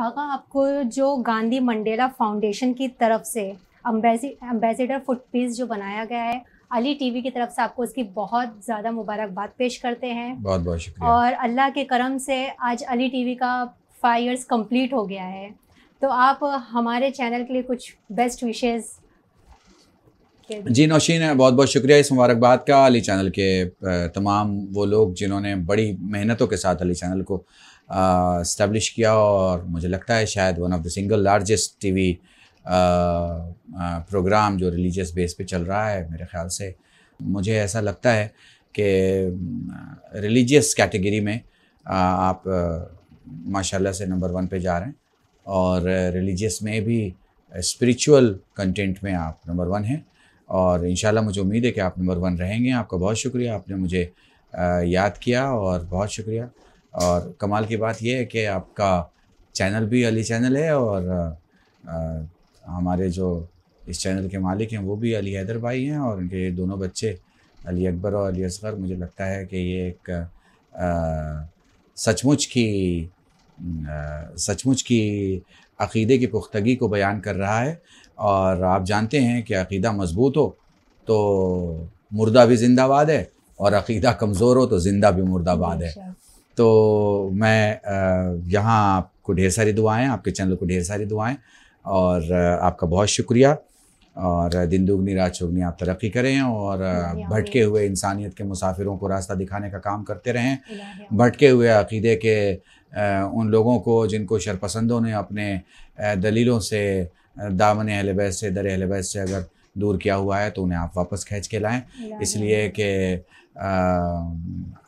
आगा आपको जो Gandhi Mandela foundation की तरफ से फुट फुटपीस जो बनाया गया है अली टीवी की तरफ से आपको उसकी बहुत ज़्यादा मुबारकबाद पेश करते हैं बहुत बहुत शुक्रिया और अल्लाह के करम से आज अली टीवी का फाइव ईयर्स कम्प्लीट हो गया है तो आप हमारे चैनल के लिए कुछ बेस्ट विशेज़ जी नौशीन बहुत बहुत शुक्रिया इस मुबारकबाद का अली चैनल के तमाम वो लोग जिन्होंने बड़ी मेहनतों के साथ अली चैनल को इस्टबलिश किया और मुझे लगता है शायद one of the single largest TV programme जो रिलीजियस बेस पे चल रहा है मेरे ख्याल से मुझे ऐसा लगता है कि रिलीजियस कैटेगरी में आप माशाल्लाह से नंबर वन पे जा रहे हैं और रिलीजियस में भी स्पिरिचुअल कंटेंट में आप नंबर वन हैं और इन मुझे उम्मीद है कि आप नंबर वन रहेंगे आपका बहुत शुक्रिया आपने मुझे याद किया और बहुत शुक्रिया और कमाल की बात यह है कि आपका चैनल भी अली चैनल है और आ, हमारे जो इस चैनल के मालिक हैं वो भी अली हैदर भाई हैं और उनके दोनों बच्चे अली अकबर और अली असगर मुझे लगता है कि ये एक सचमुच की सचमुच की अक़ीदे की पुख्तगी को बयान कर रहा है और आप जानते हैं कि अक़ीदा मजबूत हो तो मुर्दा भी जिंदाबाद है और अक़ीदा कमज़ोर हो तो ज़िंदा भी मुर्दाबाद है तो मैं यहाँ आपको ढेर सारी दुआएं आपके चैनल को ढेर सारी दुआएं और आपका बहुत शुक्रिया और दिन दोगनी रात चुगनी आप तरक्की करें और भटके हुए इंसानियत के मुसाफिरों को रास्ता दिखाने का काम करते रहें भटके हुए अकीदे के उन लोगों को जिनको शरपसंदों ने अपने दलीलों से दामन अहल से दर अहल से अगर दूर किया हुआ है तो उन्हें आप वापस खींच के लाएं इसलिए कि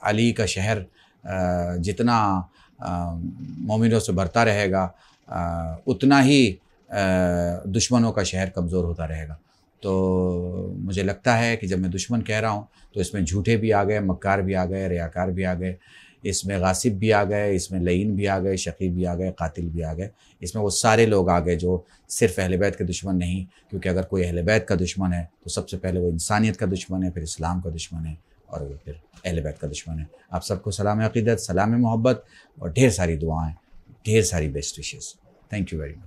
अली का शहर जितना मोमिनों से भरता रहेगा उतना ही दुश्मनों का शहर कमज़ोर होता रहेगा तो मुझे लगता है कि जब मैं दुश्मन कह रहा हूँ तो इसमें झूठे भी आ गए मक्कार भी आ गए रियाकार भी आ गए इसमें गासिब भी आ गए इसमें लईन भी आ गए शकी भी आ गए कातिल भी आ गए इसमें वो सारे लोग आ गए जो सिर्फ अहल बैत के दुश्मन नहीं क्योंकि अगर कोई अहल बैत का दुश्मन है तो सबसे पहले वो इंसानियत का दुश्मन है फिर इस्लाम का दुश्मन है और वो फिर अहल बैत का दुश्मन है आप सबको सलाम अकीदत सलाम मोहब्बत और ढेर सारी दुआएँ ढेर सारी best wishes thank you very much